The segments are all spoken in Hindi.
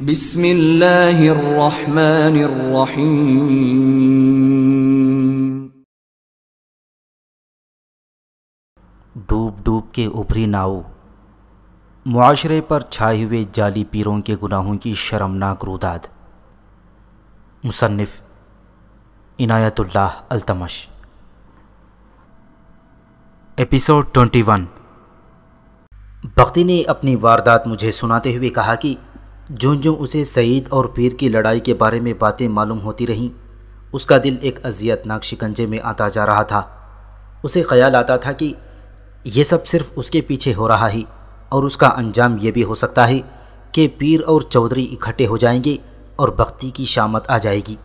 डूब डूब के उभरी नाव मुआशरे पर छाए हुए जाली पीरों के गुनाहों की शर्मनाक रुदाद मुसन्फ़ इनायतुल्लाह अल्तमश एपिसोड 21 भक्ति ने अपनी वारदात मुझे सुनाते हुए कहा कि जो जो उसे सईद और पीर की लड़ाई के बारे में बातें मालूम होती रहीं उसका दिल एक अजियतनाक शिकंजे में आता जा रहा था उसे ख्याल आता था कि यह सब सिर्फ उसके पीछे हो रहा है और उसका अंजाम ये भी हो सकता है कि पीर और चौधरी इकट्ठे हो जाएंगे और बख्ती की शामत आ जाएगी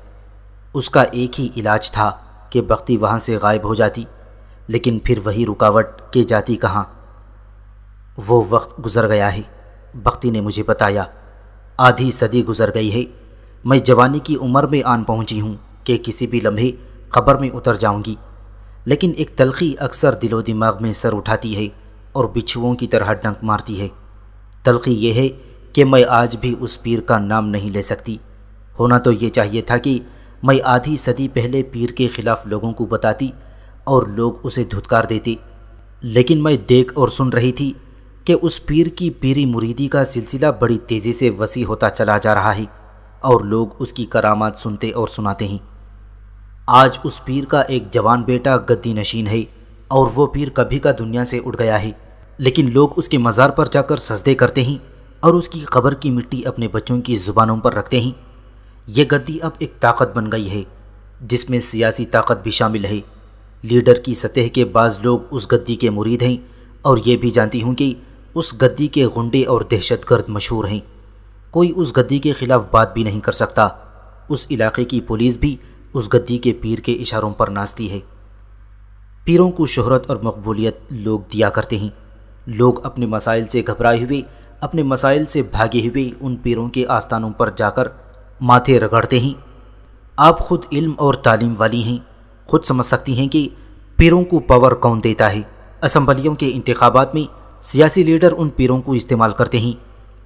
उसका एक ही इलाज था कि बख्ती वहाँ से गायब हो जाती लेकिन फिर वही रुकावट के जाती कहाँ वो वक्त गुज़र गया है बख्ती ने मुझे बताया आधी सदी गुजर गई है मैं जवानी की उम्र में आन पहुंची हूँ कि किसी भी लम्हे खबर में उतर जाऊंगी लेकिन एक तलखी अक्सर दिलो दिमाग में सर उठाती है और बिछुओं की तरह डंक मारती है तलखी यह है कि मैं आज भी उस पीर का नाम नहीं ले सकती होना तो ये चाहिए था कि मैं आधी सदी पहले पीर के खिलाफ लोगों को बताती और लोग उसे धुतकार देते लेकिन मैं देख और सुन रही थी कि उस पीर की पीरी मुरीदी का सिलसिला बड़ी तेज़ी से वसी होता चला जा रहा है और लोग उसकी करामात सुनते और सुनाते हैं आज उस पीर का एक जवान बेटा गद्दी नशीन है और वो पीर कभी का दुनिया से उड़ गया है लेकिन लोग उसके मज़ार पर जाकर सजदे करते हैं और उसकी खबर की मिट्टी अपने बच्चों की ज़ुबानों पर रखते हैं यह गद्दी अब एक ताकत बन गई है जिसमें सियासी ताकत भी शामिल है लीडर की सतह के बाज़ लोग उस गद्दी के मुरीद हैं और ये भी जानती हूँ कि उस गद्दी के गुंडे और दहशतगर्द मशहूर हैं कोई उस गद्दी के ख़िलाफ़ बात भी नहीं कर सकता उस इलाके की पुलिस भी उस गद्दी के पीर के इशारों पर नाचती है पीरों को शहरत और मकबूलियत लोग दिया करते हैं लोग अपने मसाइल से घबराए हुए अपने मसाइल से भागे हुए उन पीरों के आस्थानों पर जाकर माथे रगड़ते हैं आप खुद इल्म और तालीम वाली हैं खुद समझ सकती हैं कि पीरों को पावर कौन देता है असम्बलियों के इंतबात में सियासी लीडर उन पीरों को इस्तेमाल करते हैं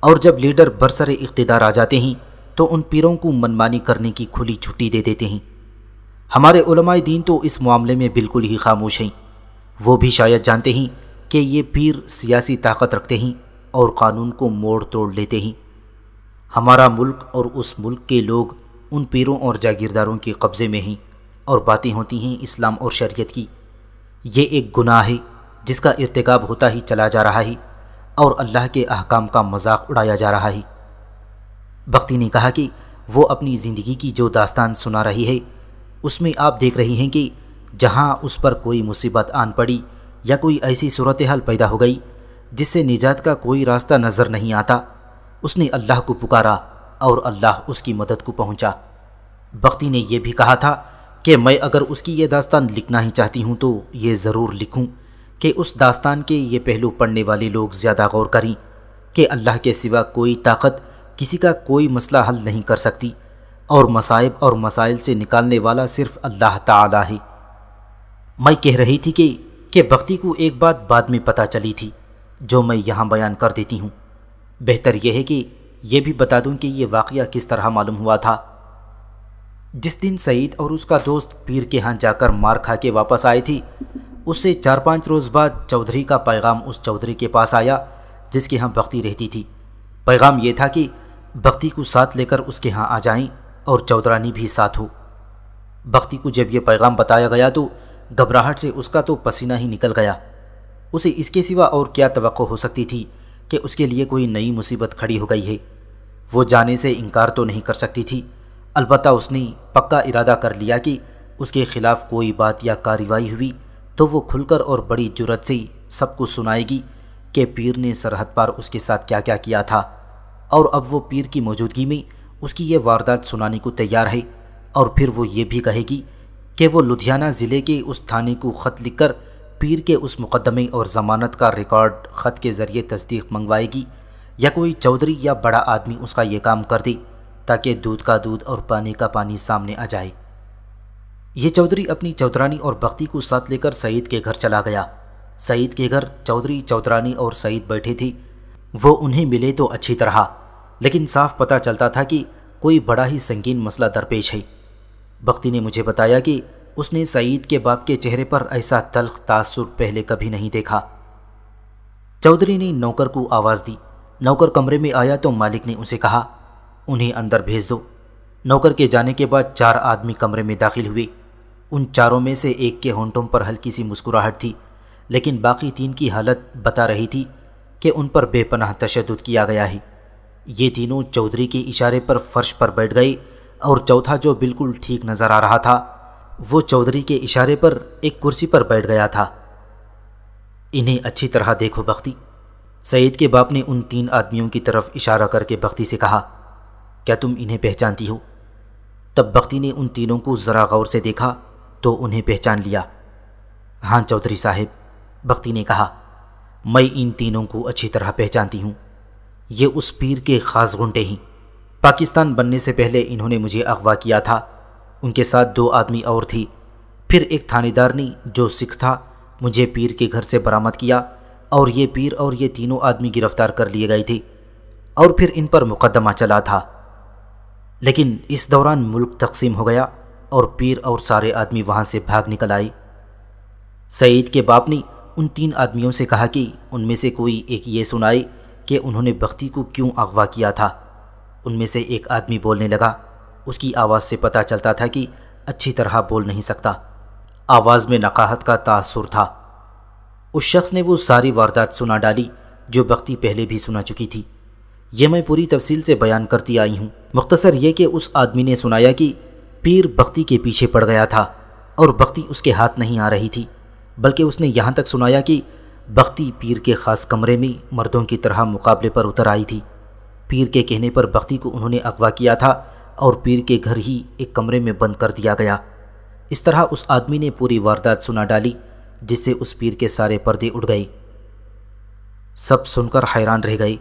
और जब लीडर बरसर इकतदार आ जाते हैं तो उन पीरों को मनमानी करने की खुली छुट्टी दे देते हैं हमारे उलमाए दीन तो इस मामले में बिल्कुल ही खामोश हैं वो भी शायद जानते हैं कि ये पीर सियासी ताकत रखते हैं और कानून को मोड़ तोड़ लेते हैं हमारा मुल्क और उस मुल्क के लोग उन पीरों और जागीरदारों के कब्ज़े में हैं और बातें होती हैं इस्लाम और शरीयत की ये एक गुनाह है जिसका इरतकब होता ही चला जा रहा है और अल्लाह के अहकाम का मजाक उड़ाया जा रहा है बख्ती ने कहा कि वो अपनी ज़िंदगी की जो दास्तान सुना रही है उसमें आप देख रही हैं कि जहाँ उस पर कोई मुसीबत आन पड़ी या कोई ऐसी सूरत हाल पैदा हो गई जिससे निजात का कोई रास्ता नज़र नहीं आता उसने अल्लाह को पुकारा और अल्लाह उसकी मदद को पहुंचा। बख्ती ने यह भी कहा था कि मैं अगर उसकी ये दास्तान लिखना ही चाहती हूँ तो ये ज़रूर लिखूँ कि उस दास्तान के ये पहलू पढ़ने वाले लोग ज़्यादा गौर करें कि अल्लाह के सिवा कोई ताकत किसी का कोई मसला हल नहीं कर सकती और मसाइब और मसाइल से निकालने वाला सिर्फ अल्लाह ताला है मैं कह रही थी कि के भक्ति को एक बात बाद में पता चली थी जो मैं यहाँ बयान कर देती हूँ बेहतर यह है कि यह भी बता दूँ कि यह वाक़ किस तरह मालूम हुआ था जिस दिन सईद और उसका दोस्त पीर के यहाँ जाकर मार खा के वापस आए थे उससे चार पाँच रोज़ बाद चौधरी का पैगाम उस चौधरी के पास आया जिसके यहाँ भक्ति रहती थी पैगाम ये था कि भक्ति को साथ लेकर उसके यहाँ आ जाएं और चौधरानी भी साथ हो भक्ति को जब यह पैगाम बताया गया तो घबराहट से उसका तो पसीना ही निकल गया उसे इसके सिवा और क्या तो हो सकती थी कि उसके लिए कोई नई मुसीबत खड़ी हो गई है वो जाने से इनकार तो नहीं कर सकती थी अलबत्त उसने पक्का इरादा कर लिया कि उसके खिलाफ़ कोई बात या कार्रवाई हुई तो वो खुलकर और बड़ी जुरत से सबको सुनाएगी कि पीर ने सरहद पार उसके साथ क्या क्या किया था और अब वो पीर की मौजूदगी में उसकी ये वारदात सुनाने को तैयार है और फिर वो ये भी कहेगी कि वो लुधियाना ज़िले के उस थाने को ख़त लिखकर पीर के उस मुकदमे और ज़मानत का रिकॉर्ड ख़त के ज़रिए तस्दीक मंगवाएगी या कोई चौधरी या बड़ा आदमी उसका ये काम कर दे ताकि दूध का दूध और पानी का पानी सामने आ जाए ये चौधरी अपनी चौधरानी और बख्ती को साथ लेकर सईद के घर चला गया सईद के घर चौधरी चौधरानी और सईद बैठी थी वो उन्हें मिले तो अच्छी तरह लेकिन साफ पता चलता था कि कोई बड़ा ही संगीन मसला दरपेश है बख्ती ने मुझे बताया कि उसने सईद के बाप के चेहरे पर ऐसा तल्ख तासुर पहले कभी नहीं देखा चौधरी ने नौकर को आवाज़ दी नौकर कमरे में आया तो मालिक ने उसे कहा उन्हें अंदर भेज दो नौकर के जाने के बाद चार आदमी कमरे में दाखिल हुए उन चारों में से एक के होंठों पर हल्की सी मुस्कुराहट थी लेकिन बाकी तीन की हालत बता रही थी कि उन पर बेपनाह तशद किया गया है ये तीनों चौधरी के इशारे पर फर्श पर बैठ गई और चौथा जो बिल्कुल ठीक नज़र आ रहा था वो चौधरी के इशारे पर एक कुर्सी पर बैठ गया था इन्हें अच्छी तरह देखो बख्ती सईद के बाप ने उन तीन आदमियों की तरफ इशारा करके बख्ती से कहा क्या तुम इन्हें पहचानती हो तब बख्ती ने उन तीनों को ज़रा गौर से देखा तो उन्हें पहचान लिया हाँ चौधरी साहब भक्ति ने कहा मैं इन तीनों को अच्छी तरह पहचानती हूँ ये उस पीर के ख़ास गुंडे हैं पाकिस्तान बनने से पहले इन्होंने मुझे अगवा किया था उनके साथ दो आदमी और थी फिर एक थानेदार ने जो सिख था मुझे पीर के घर से बरामद किया और ये पीर और ये तीनों आदमी गिरफ्तार कर लिए गए थे और फिर इन पर मुकदमा चला था लेकिन इस दौरान मुल्क तकसीम हो गया और पीर और सारे आदमी वहाँ से भाग निकल आए सईद के बाप ने उन तीन आदमियों से कहा कि उनमें से कोई एक ये सुनाए कि उन्होंने बख्ती को क्यों अगवा किया था उनमें से एक आदमी बोलने लगा उसकी आवाज़ से पता चलता था कि अच्छी तरह बोल नहीं सकता आवाज़ में नकाहत का तासुर था उस शख्स ने वो सारी वारदात सुना डाली जो बख्ती पहले भी सुना चुकी थी यह मैं पूरी तफसील से बयान करती आई हूँ मुख्तसर यह कि उस आदमी ने सुनाया कि पीर बख्ती के पीछे पड़ गया था और बख्ती उसके हाथ नहीं आ रही थी बल्कि उसने यहाँ तक सुनाया कि बख्ती पीर के ख़ास कमरे में मर्दों की तरह मुकाबले पर उतर आई थी पीर के कहने पर बख्ती को उन्होंने अगवा किया था और पीर के घर ही एक कमरे में बंद कर दिया गया इस तरह उस आदमी ने पूरी वारदात सुना डाली जिससे उस पीर के सारे पर्दे उड़ गए सब सुनकर हैरान रह गए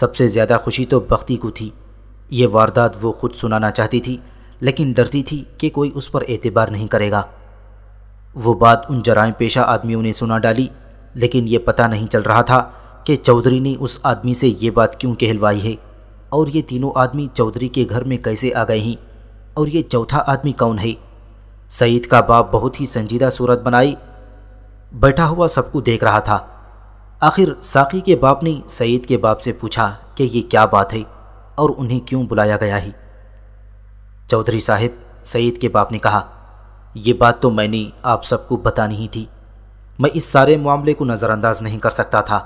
सबसे ज़्यादा खुशी तो बख्ती को थी ये वारदात वो खुद सुनाना चाहती थी लेकिन डरती थी कि कोई उस पर एतबार नहीं करेगा वो बात उन जराय पेशा आदमियों ने सुना डाली लेकिन ये पता नहीं चल रहा था कि चौधरी ने उस आदमी से ये बात क्यों कहलवाई है और ये तीनों आदमी चौधरी के घर में कैसे आ गए हैं और ये चौथा आदमी कौन है सईद का बाप बहुत ही संजीदा सूरत बनाई बैठा हुआ सबको देख रहा था आखिर साकी के बाप ने सईद के बाप से पूछा कि ये क्या बात है और उन्हें क्यों बुलाया गया है चौधरी साहिब सईद के बाप ने कहा यह बात तो मैंने आप सबको बतानी ही थी मैं इस सारे मामले को नज़रअंदाज नहीं कर सकता था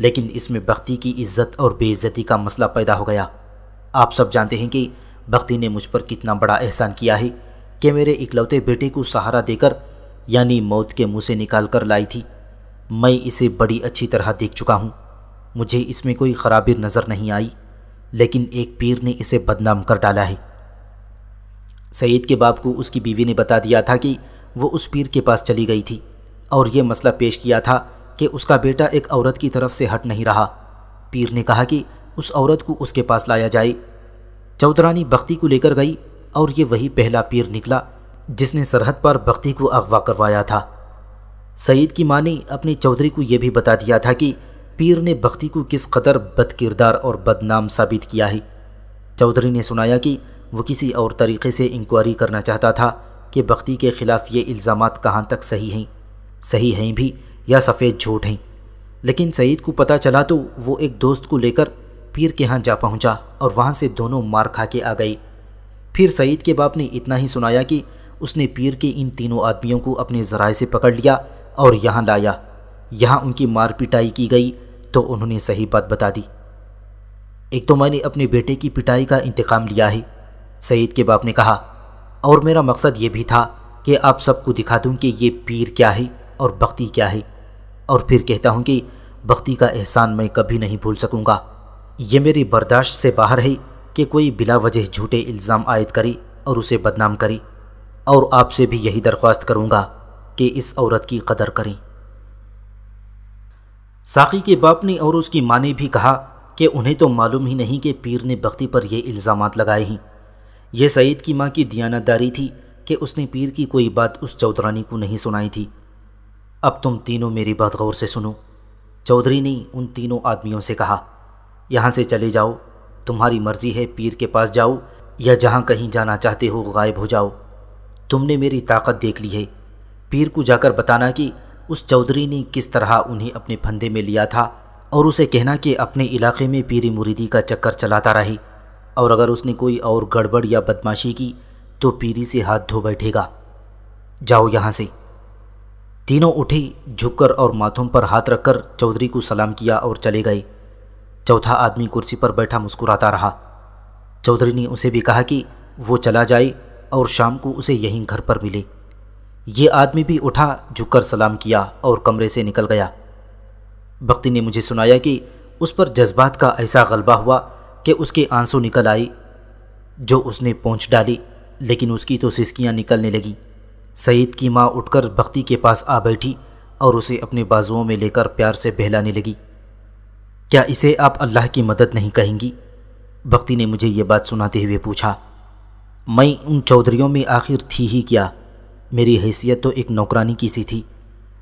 लेकिन इसमें बख्ती की इज्जत और बेइज्जती का मसला पैदा हो गया आप सब जानते हैं कि बख्ती ने मुझ पर कितना बड़ा एहसान किया है कि मेरे इकलौते बेटे को सहारा देकर यानी मौत के मुंह से निकाल कर लाई थी मैं इसे बड़ी अच्छी तरह देख चुका हूँ मुझे इसमें कोई खराबी नज़र नहीं आई लेकिन एक पीर ने इसे बदनाम कर डाला है सईद के बाप को उसकी बीवी ने बता दिया था कि वो उस पीर के पास चली गई थी और ये मसला पेश किया था कि उसका बेटा एक औरत की तरफ से हट नहीं रहा पीर ने कहा कि उस औरत को उसके पास लाया जाए चौधरानी बख्ती को लेकर गई और ये वही पहला पीर निकला जिसने सरहद पर बख्ती को अगवा करवाया था सईद की माँ ने अपने चौधरी को यह भी बता दिया था कि पीर ने बख्ती को किस कदर बदकिरदार और बदनाम साबित किया है चौधरी ने सुनाया कि वो किसी और तरीके से इंक्वायरी करना चाहता था कि बख्ती के ख़िलाफ़ ये इल्ज़ाम कहाँ तक सही हैं सही हैं भी या सफ़ेद झूठ हैं लेकिन सईद को पता चला तो वो एक दोस्त को लेकर पीर के यहाँ जा पहुँचा और वहाँ से दोनों मार खा के आ गई फिर सईद के बाप ने इतना ही सुनाया कि उसने पीर के इन तीनों आदमियों को अपने ज़राए से पकड़ लिया और यहाँ लाया यहाँ उनकी मार पिटाई की गई तो उन्होंने सही बात बता दी एक तो मैंने अपने बेटे की पिटाई का इंतकाम लिया है सईद के बाप ने कहा और मेरा मकसद ये भी था कि आप सबको दिखा दूँ कि ये पीर क्या है और बख्ती क्या है और फिर कहता हूँ कि बख्ती का एहसान मैं कभी नहीं भूल सकूँगा ये मेरी बर्दाश्त से बाहर है कि कोई बिला वजह झूठे इल्ज़ाम आयद करे और उसे बदनाम करे और आपसे भी यही दरख्वास्त करूँगा कि इस औरत की कदर करें साकी के बाप ने और उसकी माँ ने भी कहा कि उन्हें तो मालूम ही नहीं कि पीर ने बख्ती पर यह इल्ज़ाम लगाए हैं यह सईद की माँ की दियानतदारी थी कि उसने पीर की कोई बात उस चौधरानी को नहीं सुनाई थी अब तुम तीनों मेरी बात गौर से सुनो चौधरी ने उन तीनों आदमियों से कहा यहाँ से चले जाओ तुम्हारी मर्जी है पीर के पास जाओ या जहाँ कहीं जाना चाहते हो गायब हो जाओ तुमने मेरी ताकत देख ली है पीर को जाकर बताना कि उस चौधरी ने किस तरह उन्हें अपने फंदे में लिया था और उसे कहना कि अपने इलाके में पीरी मुरीदी का चक्कर चलाता रहे और अगर उसने कोई और गड़बड़ या बदमाशी की तो पीरी से हाथ धो बैठेगा जाओ यहाँ से तीनों उठे झुककर और माथों पर हाथ रखकर चौधरी को सलाम किया और चले गए चौथा आदमी कुर्सी पर बैठा मुस्कुराता रहा चौधरी ने उसे भी कहा कि वो चला जाए और शाम को उसे यहीं घर पर मिले ये आदमी भी उठा झुककर सलाम किया और कमरे से निकल गया भक्ति ने मुझे सुनाया कि उस पर जज्बात का ऐसा गलबा हुआ कि उसके आंसू निकल आई जो उसने पहुँच डाली लेकिन उसकी तो सिसकियाँ निकलने लगीं सईद की माँ उठकर भक्ति के पास आ बैठी और उसे अपने बाजुओं में लेकर प्यार से बहलाने लगी क्या इसे आप अल्लाह की मदद नहीं कहेंगी भक्ति ने मुझे ये बात सुनाते हुए पूछा मैं उन चौधरीों में आखिर थी ही क्या मेरी हैसियत तो एक नौकरानी की सी थी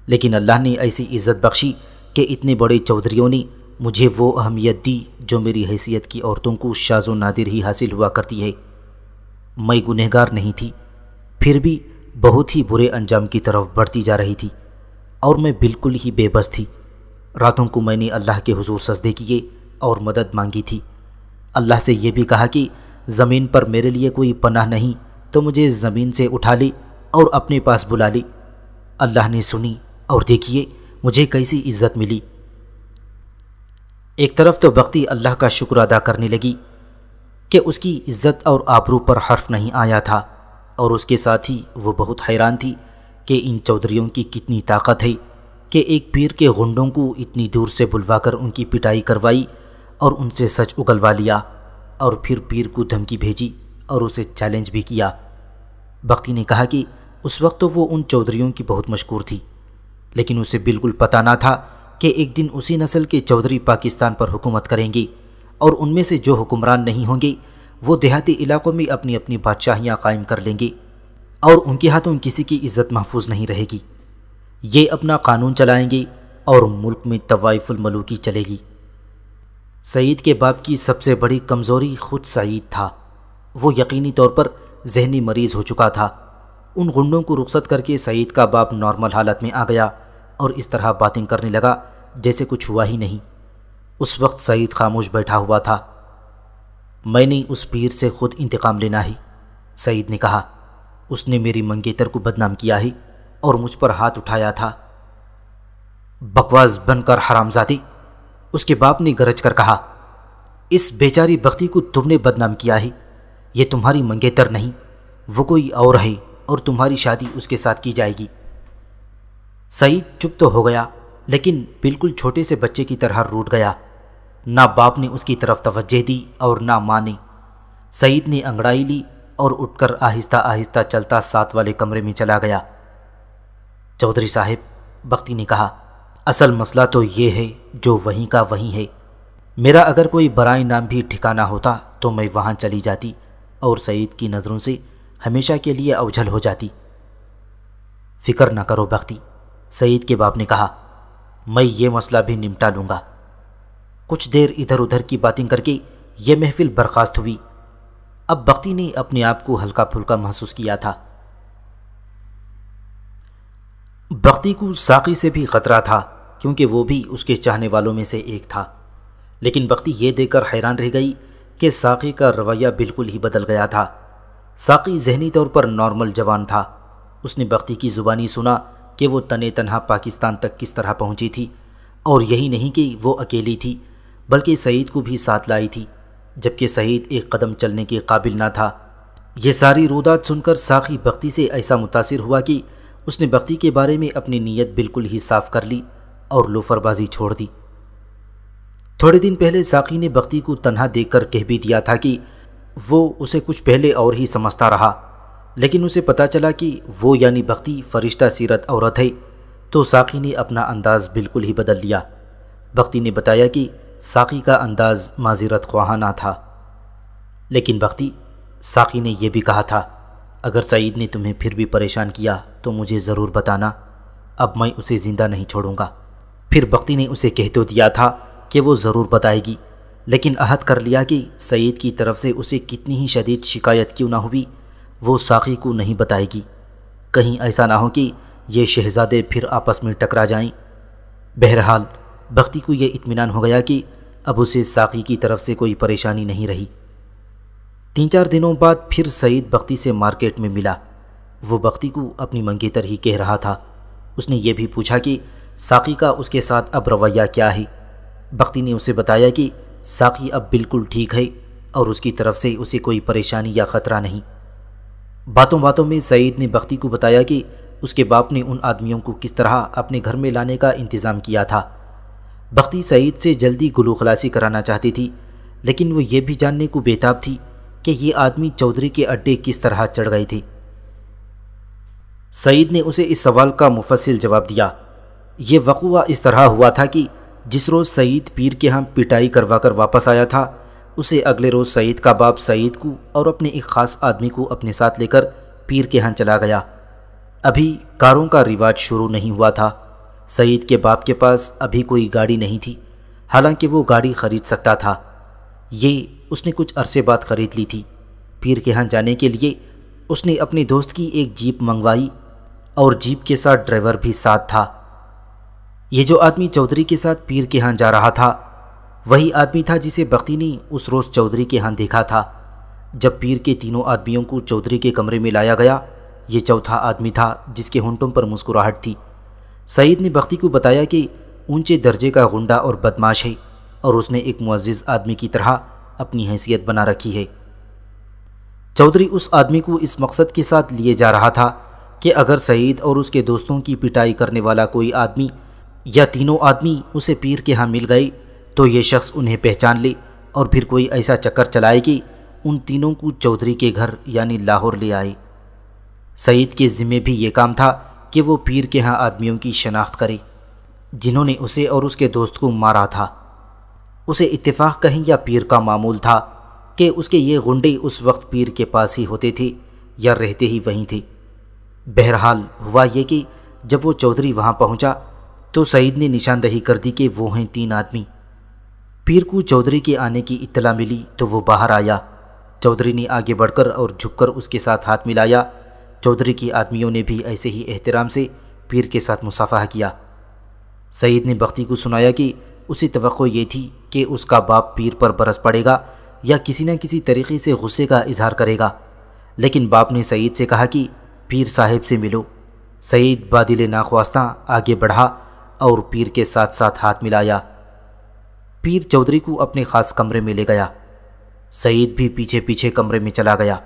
लेकिन अल्लाह ने ऐसी इज़्ज़त बख्शी कि इतने बड़े चौधरीों ने मुझे वो अहमियत दी जो मेरी हैसियत की औरतों को शाजो नादिर ही हासिल हुआ करती है मैं गुनहगार नहीं थी फिर भी बहुत ही बुरे अंजाम की तरफ बढ़ती जा रही थी और मैं बिल्कुल ही बेबस थी रातों को मैंने अल्लाह के हुजूर सजदे किए और मदद मांगी थी अल्लाह से ये भी कहा कि ज़मीन पर मेरे लिए कोई पनाह नहीं तो मुझे ज़मीन से उठा ली और अपने पास बुला ली अल्लाह ने सुनी और देखिए मुझे कैसी इज्जत मिली एक तरफ तो बख्ती अल्लाह का शुक्र अदा करने लगी कि उसकी इज्जत और आबरू पर हर्फ नहीं आया था और उसके साथ ही वो बहुत हैरान थी कि इन चौधरीों की कितनी ताकत है कि एक पीर के गुंडों को इतनी दूर से बुलवाकर उनकी पिटाई करवाई और उनसे सच उगलवा लिया और फिर पीर को धमकी भेजी और उसे चैलेंज भी किया भक्ति ने कहा कि उस वक्त तो वो उन चौधरीों की बहुत मशहूर थी लेकिन उसे बिल्कुल पता ना था कि एक दिन उसी नस्ल के चौधरी पाकिस्तान पर हुकूमत करेंगी और उनमें से जो हुक्मरान नहीं होंगे वो देहाती इलाकों में अपनी अपनी बादशाहियाँ कायम कर लेंगी और उनके हाथों किसी की इज्जत महफूज नहीं रहेगी ये अपना कानून चलाएंगे और मुल्क में तवाइफुलमलूकी चलेगी सईद के बाप की सबसे बड़ी कमज़ोरी खुद सईद था वो यकीनी तौर पर जहनी मरीज़ हो चुका था उन गुंडों को रुखसत करके सईद का बाप नॉर्मल हालत में आ गया और इस तरह बातें करने लगा जैसे कुछ हुआ ही नहीं उस वक्त सईद खामोश बैठा हुआ था मैंने उस पीर से खुद इंतकाम लेना ही सईद ने कहा उसने मेरी मंगेतर को बदनाम किया ही और मुझ पर हाथ उठाया था बकवास बनकर हरामजादी उसके बाप ने गरज कर कहा इस बेचारी बख्ती को तुमने बदनाम किया ही यह तुम्हारी मंगेतर नहीं वो कोई और है और तुम्हारी शादी उसके साथ की जाएगी सईद चुप तो हो गया लेकिन बिल्कुल छोटे से बच्चे की तरह रूट गया ना बाप ने उसकी तरफ तवज्जह दी और ना माँ ने सईद ने अंगड़ाई ली और उठकर आहिस्ता आहिस्ता चलता साथ वाले कमरे में चला गया चौधरी साहब बख्ती ने कहा असल मसला तो ये है जो वहीं का वहीं है मेरा अगर कोई बराए नाम भी ठिकाना होता तो मैं वहाँ चली जाती और सईद की नज़रों से हमेशा के लिए अवझल हो जाती फिक्र ना करो बख्ती सईद के बाप ने कहा मैं ये मसला भी निपटा लूँगा कुछ देर इधर उधर की बातें करके ये महफिल बर्खास्त हुई अब बख्ती ने अपने आप को हल्का फुल्का महसूस किया था बख्ती को साकी से भी खतरा था क्योंकि वो भी उसके चाहने वालों में से एक था लेकिन बख्ती ये देखकर हैरान रह गई कि साकी का रवैया बिल्कुल ही बदल गया था साकी जहनी तौर पर नॉर्मल जवान था उसने बख्ती की ज़ुबानी सुना कि वो तने तनहा पाकिस्तान तक किस तरह पहुंची थी और यही नहीं कि वो अकेली थी बल्कि सईद को भी साथ लाई थी जबकि सईद एक कदम चलने के काबिल ना था ये सारी रूदात सुनकर साखी बख्ती से ऐसा मुतासर हुआ कि उसने बख्ती के बारे में अपनी नीयत बिल्कुल ही साफ कर ली और लोफरबाजी छोड़ दी थोड़े दिन पहले साखी ने बख्ती को तनहा देखकर कह भी दिया था कि वो उसे कुछ पहले और ही समझता रहा लेकिन उसे पता चला कि वो यानी भक्ति फरिश्ता सीरत औरत है तो साकी ने अपना अंदाज़ बिल्कुल ही बदल लिया भक्ति ने बताया कि साकी का अंदाज़ माजीरत ख्वाहाना था लेकिन भक्ति साकी ने यह भी कहा था अगर सईद ने तुम्हें फिर भी परेशान किया तो मुझे ज़रूर बताना अब मैं उसे ज़िंदा नहीं छोड़ूंगा फिर भक्ति ने उसे कह तो दिया था कि वो ज़रूर बताएगी लेकिन अहद कर लिया कि सईद की तरफ से उसे कितनी ही शदीद शिकायत क्यों ना हुई वो साखी को नहीं बताएगी कहीं ऐसा ना हो कि ये शहजादे फिर आपस में टकरा जाएं। बहरहाल बख्ती को यह इत्मीनान हो गया कि अब उसे साखी की तरफ से कोई परेशानी नहीं रही तीन चार दिनों बाद फिर सईद बख्ती से मार्केट में मिला वो बख्ती को अपनी मंगेतर ही कह रहा था उसने ये भी पूछा कि साकी का उसके साथ अब रवैया क्या है बख्ती ने उसे बताया कि साकी अब बिल्कुल ठीक है और उसकी तरफ से उसे कोई परेशानी या ख़तरा नहीं बातों बातों में सईद ने बख्ती को बताया कि उसके बाप ने उन आदमियों को किस तरह अपने घर में लाने का इंतज़ाम किया था बख्ती सईद से जल्दी गुलू खलासी कराना चाहती थी लेकिन वो ये भी जानने को बेताब थी कि ये आदमी चौधरी के अड्डे किस तरह चढ़ गए थे सईद ने उसे इस सवाल का मुफसिल जवाब दिया ये वक़ुआ इस तरह हुआ था कि जिस रोज़ सईद पीर के यहाँ पिटाई करवा कर वापस आया था उसे अगले रोज़ सईद का बाप सईद को और अपने एक ख़ास आदमी को अपने साथ लेकर पीर के यहाँ चला गया अभी कारों का रिवाज शुरू नहीं हुआ था सईद के बाप के पास अभी कोई गाड़ी नहीं थी हालांकि वो गाड़ी ख़रीद सकता था ये उसने कुछ अरसे बाद ख़रीद ली थी पीर के यहाँ जाने के लिए उसने अपने दोस्त की एक जीप मंगवाई और जीप के साथ ड्राइवर भी साथ था ये जो आदमी चौधरी के साथ पीर के यहाँ जा रहा था वही आदमी था जिसे बख्ती ने उस रोज़ चौधरी के यहाँ देखा था जब पीर के तीनों आदमियों को चौधरी के कमरे में लाया गया ये चौथा आदमी था जिसके हुटों पर मुस्कुराहट थी सईद ने बख्ती को बताया कि ऊंचे दर्जे का गुंडा और बदमाश है और उसने एक मुआज़ आदमी की तरह अपनी हैसियत बना रखी है चौधरी उस आदमी को इस मकसद के साथ लिए जा रहा था कि अगर सईद और उसके दोस्तों की पिटाई करने वाला कोई आदमी या तीनों आदमी उसे पीर के यहाँ मिल गए तो ये शख्स उन्हें पहचान ली और फिर कोई ऐसा चक्कर चलाए कि उन तीनों को चौधरी के घर यानी लाहौर ले आई सईद के ज़िम्मे भी ये काम था कि वो पीर के यहाँ आदमियों की शनाख्त करे जिन्होंने उसे और उसके दोस्त को मारा था उसे इत्तेफाक कहीं या पीर का मामूल था कि उसके ये गुंडे उस वक्त पीर के पास ही होते थे या रहते ही वहीं थे बहरहाल हुआ ये कि जब वो चौधरी वहाँ पहुँचा तो सईद ने निशानदही कर दी कि वो हैं तीन आदमी पीर को चौधरी के आने की इतला मिली तो वो बाहर आया चौधरी ने आगे बढ़कर और झुककर उसके साथ हाथ मिलाया चौधरी के आदमियों ने भी ऐसे ही एहतराम से पीर के साथ मुसाफा किया सईद ने बख्ती को सुनाया कि उसी तो ये थी कि उसका बाप पीर पर बरस पड़ेगा या किसी न किसी तरीके से गुस्से का इजहार करेगा लेकिन बाप ने सईद से कहा कि पीर साहिब से मिलो सईद बादिल नाख्वास्ता आगे बढ़ा और पीर के साथ साथ हाथ मिलाया पीर चौधरी को अपने खास कमरे में ले गया सईद भी पीछे पीछे कमरे में चला गया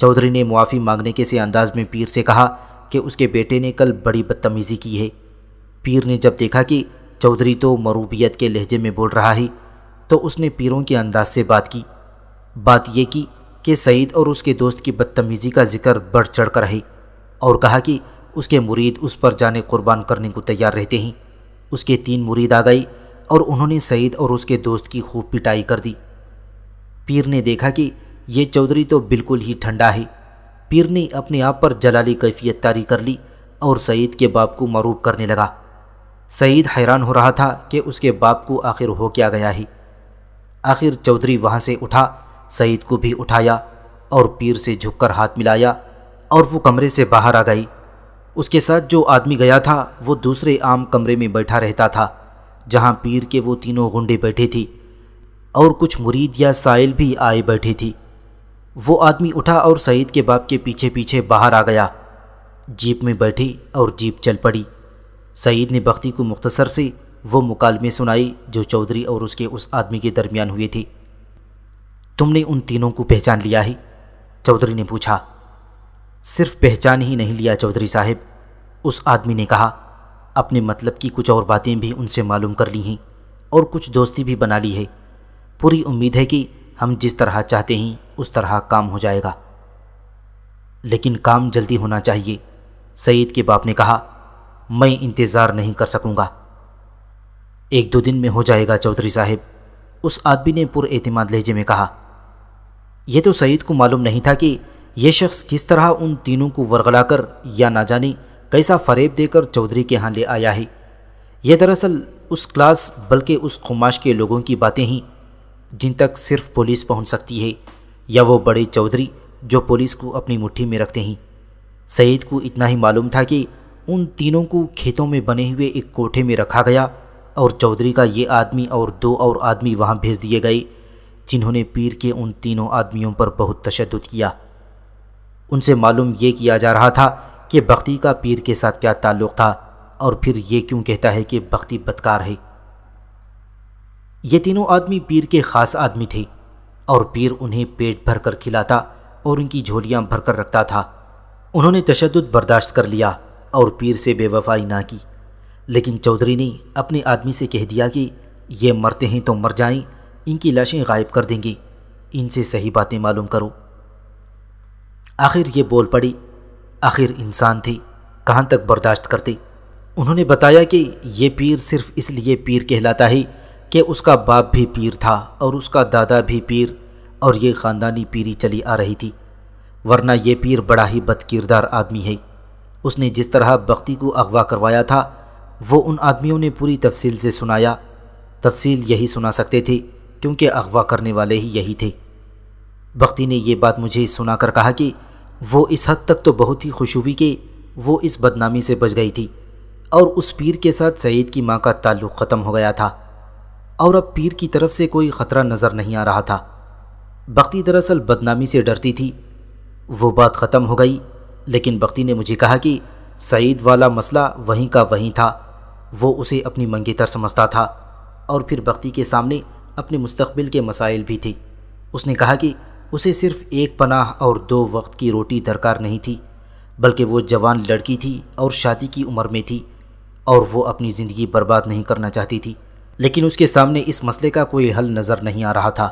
चौधरी ने मुआफ़ी मांगने के से अंदाज में पीर से कहा कि उसके बेटे ने कल बड़ी बदतमीज़ी की है पीर ने जब देखा कि चौधरी तो मरूबियत के लहजे में बोल रहा है तो उसने पीरों के अंदाज से बात की बात यह की कि सईद और उसके दोस्त की बदतमीज़ी का जिक्र बढ़ चढ़ कर है और कहा कि उसके मुरीद उस पर जाने कुर्बान करने को तैयार रहते हैं उसके तीन मुरीद आ गए और उन्होंने सईद और उसके दोस्त की खूब पिटाई कर दी पीर ने देखा कि ये चौधरी तो बिल्कुल ही ठंडा है पीर ने अपने आप पर जलाली कैफियत तारी कर ली और सईद के बाप को मरूब करने लगा सईद हैरान हो रहा था कि उसके बाप को आखिर हो क्या गया ही आखिर चौधरी वहाँ से उठा सईद को भी उठाया और पीर से झुककर हाथ मिलाया और वो कमरे से बाहर आ गई उसके साथ जो आदमी गया था वो दूसरे आम कमरे में बैठा रहता था जहां पीर के वो तीनों गुंडे बैठे थे और कुछ मुरीद या साइल भी आए बैठे थी वो आदमी उठा और सईद के बाप के पीछे पीछे बाहर आ गया जीप में बैठी और जीप चल पड़ी सईद ने बख्ती को मुख्तसर से वो मुकालमे सुनाई जो चौधरी और उसके उस आदमी के दरमियान हुए थे तुमने उन तीनों को पहचान लिया है चौधरी ने पूछा सिर्फ पहचान ही नहीं लिया चौधरी साहब उस आदमी ने कहा अपने मतलब की कुछ और बातें भी उनसे मालूम कर ली हैं और कुछ दोस्ती भी बना ली है पूरी उम्मीद है कि हम जिस तरह चाहते हैं उस तरह काम हो जाएगा लेकिन काम जल्दी होना चाहिए सईद के बाप ने कहा मैं इंतज़ार नहीं कर सकूँगा एक दो दिन में हो जाएगा चौधरी साहब उस आदमी ने पुरमाद लहजे में कहा यह तो सईद को मालूम नहीं था कि यह शख्स किस तरह उन तीनों को वरगला कर या ना जाने कैसा फरेब देकर चौधरी के यहाँ ले आया है यह दरअसल उस क्लास बल्कि उस खुमाश के लोगों की बातें हैं जिन तक सिर्फ पुलिस पहुंच सकती है या वो बड़े चौधरी जो पुलिस को अपनी मुट्ठी में रखते हैं सईद को इतना ही मालूम था कि उन तीनों को खेतों में बने हुए एक कोठे में रखा गया और चौधरी का ये आदमी और दो और आदमी वहाँ भेज दिए गए जिन्होंने पीर के उन तीनों आदमियों पर बहुत तशद किया उनसे मालूम ये किया जा रहा था कि बख्ती का पीर के साथ क्या ताल्लुक था और फिर ये क्यों कहता है कि बख्ती बदकार है ये तीनों आदमी पीर के ख़ास आदमी थे और पीर उन्हें पेट भर कर खिलाता और उनकी झोलियाँ भर कर रखता था उन्होंने तशद बर्दाश्त कर लिया और पीर से बेवफाई ना की लेकिन चौधरी ने अपने आदमी से कह दिया कि ये मरते हैं तो मर जाएं, इनकी लाशें गायब कर देंगे इनसे सही बातें मालूम करो आखिर ये बोल पड़ी आखिर इंसान थी कहाँ तक बर्दाश्त करती उन्होंने बताया कि ये पीर सिर्फ इसलिए पीर कहलाता है कि उसका बाप भी पीर था और उसका दादा भी पीर और ये ख़ानदानी पीरी चली आ रही थी वरना ये पीर बड़ा ही बदकिरदार आदमी है उसने जिस तरह बख्ती को अगवा करवाया था वो उन आदमियों ने पूरी तफसील से सुनाया तफसील यही सुना सकते थे क्योंकि अगवा करने वाले ही यही थे बख्ती ने ये बात मुझे सुनाकर कहा कि वो इस हद तक तो बहुत ही खुश हुई कि वो इस बदनामी से बच गई थी और उस पीर के साथ सईद की माँ का ताल्लुक़ ख़त्म हो गया था और अब पीर की तरफ से कोई ख़तरा नज़र नहीं आ रहा था बख्ती दरअसल बदनामी से डरती थी वो बात ख़त्म हो गई लेकिन बख्ती ने मुझे कहा कि सईद वाला मसला वहीं का वहीं था वो उसे अपनी मंगेतर समझता था और फिर बख्ती के सामने अपने मुस्तबिल के मसाइल भी थे उसने कहा कि उसे सिर्फ एक पनाह और दो वक्त की रोटी दरकार नहीं थी बल्कि वो जवान लड़की थी और शादी की उम्र में थी और वो अपनी ज़िंदगी बर्बाद नहीं करना चाहती थी लेकिन उसके सामने इस मसले का कोई हल नज़र नहीं आ रहा था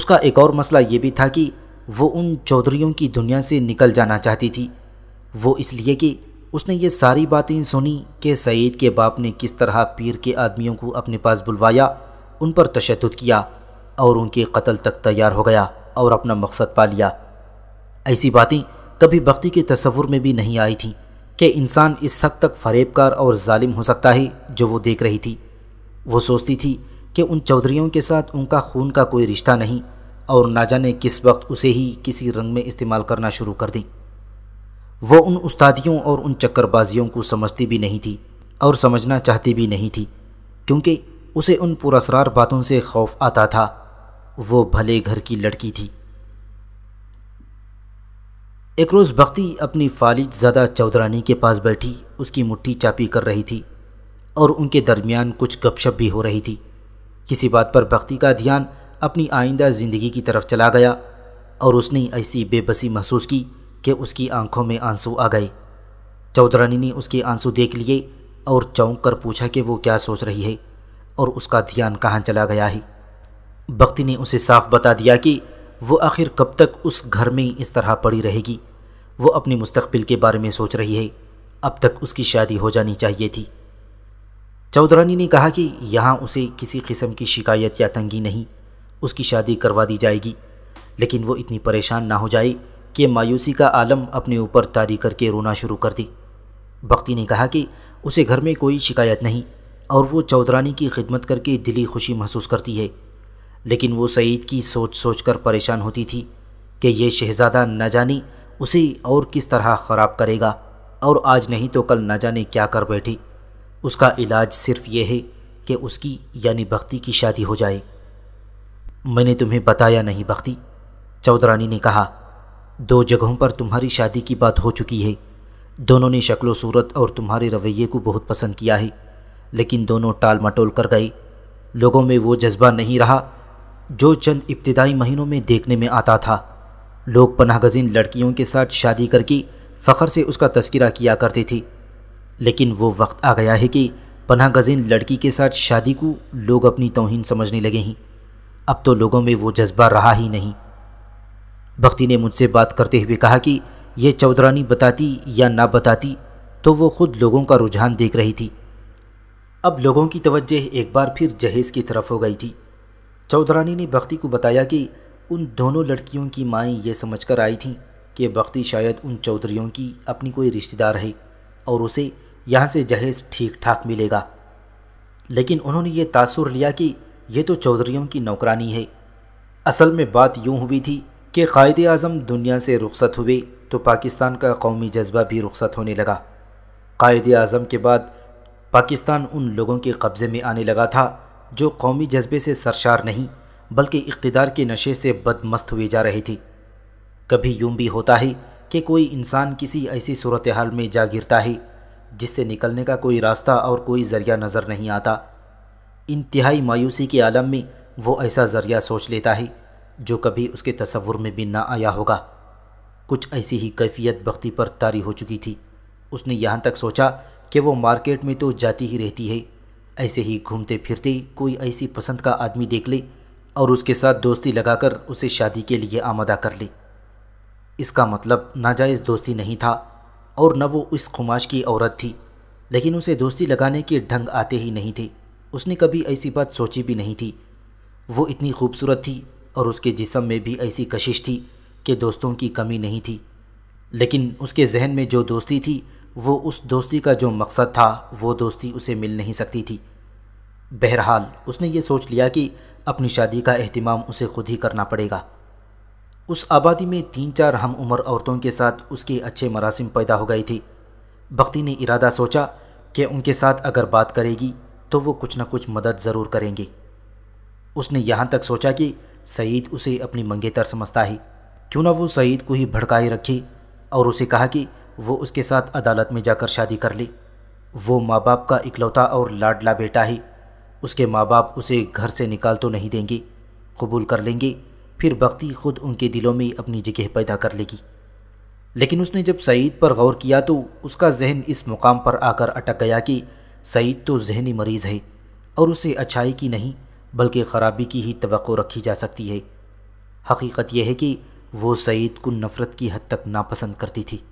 उसका एक और मसला ये भी था कि वो उन चौधरीों की दुनिया से निकल जाना चाहती थी वो इसलिए कि उसने ये सारी बातें सुनी कि सईद के बाप ने किस तरह पीर के आदमियों को अपने पास बुलवाया उन पर तशद किया और उनके कत्ल तक तैयार हो गया और अपना मकसद पा लिया ऐसी बातें कभी बख्ती के तस्वुर में भी नहीं आई थी कि इंसान इस हद तक फरेबकार और जालिम हो सकता है जो वो देख रही थी वो सोचती थी कि उन चौधरीों के साथ उनका खून का कोई रिश्ता नहीं और ना जाने किस वक्त उसे ही किसी रंग में इस्तेमाल करना शुरू कर दी वो उन उस्तादियों और उन चक्करबाजियों को समझती भी नहीं थी और समझना चाहती भी नहीं थी क्योंकि उसे उन पुरसरार बातों से खौफ आता था वो भले घर की लड़की थी एक रोज़ भक्ति अपनी फालिज ज़्यादा चौधरानी के पास बैठी उसकी मुट्ठी चापी कर रही थी और उनके दरमियान कुछ गपशप भी हो रही थी किसी बात पर भक्ति का ध्यान अपनी आइंदा ज़िंदगी की तरफ चला गया और उसने ऐसी बेबसी महसूस की कि उसकी आंखों में आंसू आ गए चौधरानी ने उसके आंसू देख लिए और चौंक कर पूछा कि वो क्या सोच रही है और उसका ध्यान कहाँ चला गया है बख्ती ने उसे साफ बता दिया कि वो आखिर कब तक उस घर में इस तरह पड़ी रहेगी वो अपने मुस्तबिल के बारे में सोच रही है अब तक उसकी शादी हो जानी चाहिए थी चौधरानी ने कहा कि यहाँ उसे किसी किस्म की शिकायत या तंगी नहीं उसकी शादी करवा दी जाएगी लेकिन वो इतनी परेशान ना हो जाए कि मायूसी का आलम अपने ऊपर तारी करके रोना शुरू कर दी बख्ती ने कहा कि उसे घर में कोई शिकायत नहीं और वो चौधरानी की खिदमत करके दिली खुशी महसूस करती है लेकिन वो सईद की सोच सोच कर परेशान होती थी कि ये शहज़ादा न जानी उसे और किस तरह ख़राब करेगा और आज नहीं तो कल न जाने क्या कर बैठी उसका इलाज सिर्फ ये है कि उसकी यानी बख्ती की शादी हो जाए मैंने तुम्हें बताया नहीं बख्ती चौधरानी ने कहा दो जगहों पर तुम्हारी शादी की बात हो चुकी है दोनों ने शक्लो सूरत और तुम्हारे रवैये को बहुत पसंद किया है लेकिन दोनों टाल मटोल कर गए लोगों में वो जज्बा नहीं रहा जो चंद इब्तदाई महीनों में देखने में आता था लोग गजीन लड़कियों के साथ शादी करके फ़खर से उसका तस्करा किया करती थी लेकिन वो वक्त आ गया है कि गजीन लड़की के साथ शादी को लोग अपनी तोहन समझने लगे हैं अब तो लोगों में वो जज्बा रहा ही नहीं बख्ती ने मुझसे बात करते हुए कहा कि यह चौधरानी बताती या ना बताती तो वो खुद लोगों का रुझान देख रही थी अब लोगों की तवज्जह एक बार फिर जहेज़ की तरफ हो गई थी चौधरानी ने बख्ती को बताया कि उन दोनों लड़कियों की माएँ यह समझ कर आई थीं कि बख्ती शायद उन चौधरीयों की अपनी कोई रिश्तेदार है और उसे यहाँ से जहेज ठीक ठाक मिलेगा लेकिन उन्होंने ये तासुर लिया कि यह तो चौधरीयों की नौकरानी है असल में बात यूँ हुई थी कि कायद अज़म दुनिया से रुखसत हुए तो पाकिस्तान का कौमी जज्बा भी रुखसत होने लगा कायद अज़म के बाद पाकिस्तान उन लोगों के कब्ज़े में आने लगा था जो कौमी जज्बे से सरशार नहीं बल्कि इकतदार के नशे से बदमस्त हुई जा रही थी कभी यूं भी होता है कि कोई इंसान किसी ऐसी सूरत हाल में जा गिरता है जिससे निकलने का कोई रास्ता और कोई ज़रिया नज़र नहीं आता इंतहाई मायूसी के आलम में वो ऐसा ज़रिया सोच लेता है जो कभी उसके तस्वुर में भी ना आया होगा कुछ ऐसी ही कैफियत बख्ती पर तारी हो चुकी थी उसने यहाँ तक सोचा कि वो मार्केट में तो जाती ही रहती है ऐसे ही घूमते फिरते कोई ऐसी पसंद का आदमी देख ले और उसके साथ दोस्ती लगाकर उसे शादी के लिए आमादा कर ले इसका मतलब नाजायज़ दोस्ती नहीं था और न वो इस खुमाश की औरत थी लेकिन उसे दोस्ती लगाने के ढंग आते ही नहीं थे उसने कभी ऐसी बात सोची भी नहीं थी वो इतनी खूबसूरत थी और उसके जिसम में भी ऐसी कशिश थी कि दोस्तों की कमी नहीं थी लेकिन उसके जहन में जो दोस्ती थी वो उस दोस्ती का जो मकसद था वो दोस्ती उसे मिल नहीं सकती थी बहरहाल उसने ये सोच लिया कि अपनी शादी का अहतमाम उसे खुद ही करना पड़ेगा उस आबादी में तीन चार हम उम्र औरतों के साथ उसके अच्छे मरासम पैदा हो गई थी भक्ति ने इरादा सोचा कि उनके साथ अगर बात करेगी तो वो कुछ ना कुछ मदद ज़रूर करेंगी उसने यहाँ तक सोचा कि सईद उसे अपनी मंगेतर समझता ही क्यों ना वो सईद को ही भड़काए रखी और उसे कहा कि वो उसके साथ अदालत में जाकर शादी कर ली वो माँ बाप का इकलौता और लाडला बेटा ही उसके माँ बाप उसे घर से निकाल तो नहीं देंगे कबूल कर लेंगे फिर बख्ती खुद उनके दिलों में अपनी जगह पैदा कर लेगी लेकिन उसने जब सईद पर गौर किया तो उसका जहन इस मुकाम पर आकर अटक गया कि सईद तो जहनी मरीज़ है और उसे अच्छाई की नहीं बल्कि ख़राबी की ही तो रखी जा सकती है हकीकत यह है कि वो सईद को नफ़रत की हद तक नापसंद करती थी